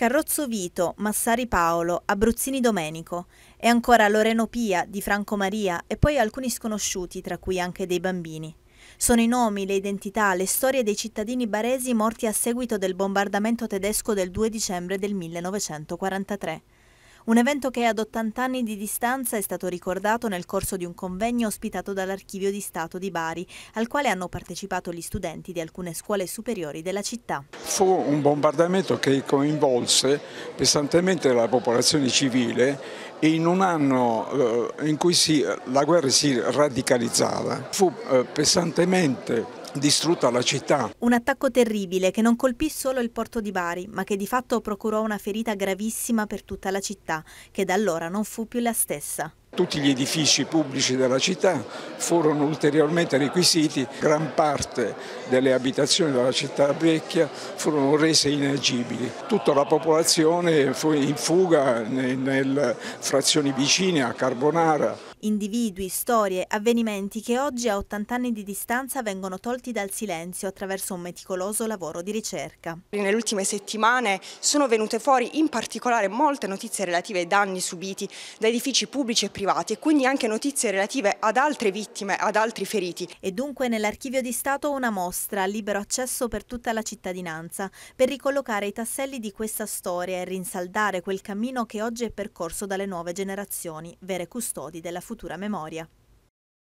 Carrozzo Vito, Massari Paolo, Abruzzini Domenico e ancora Loreno Pia, Di Franco Maria e poi alcuni sconosciuti, tra cui anche dei bambini. Sono i nomi, le identità, le storie dei cittadini baresi morti a seguito del bombardamento tedesco del 2 dicembre del 1943. Un evento che ad 80 anni di distanza è stato ricordato nel corso di un convegno ospitato dall'Archivio di Stato di Bari, al quale hanno partecipato gli studenti di alcune scuole superiori della città. Fu un bombardamento che coinvolse pesantemente la popolazione civile in un anno eh, in cui si, la guerra si radicalizzava. Fu eh, pesantemente distrutta la città. Un attacco terribile che non colpì solo il porto di Bari, ma che di fatto procurò una ferita gravissima per tutta la città, che da allora non fu più la stessa. Tutti gli edifici pubblici della città furono ulteriormente requisiti, gran parte delle abitazioni della città vecchia furono rese inagibili. Tutta la popolazione fu in fuga nelle frazioni vicine a Carbonara, Individui, storie, avvenimenti che oggi a 80 anni di distanza vengono tolti dal silenzio attraverso un meticoloso lavoro di ricerca. Nelle ultime settimane sono venute fuori in particolare molte notizie relative ai danni subiti da edifici pubblici e privati e quindi anche notizie relative ad altre vittime, ad altri feriti. E dunque nell'archivio di Stato una mostra, libero accesso per tutta la cittadinanza, per ricollocare i tasselli di questa storia e rinsaldare quel cammino che oggi è percorso dalle nuove generazioni, vere custodi della futura futura memoria.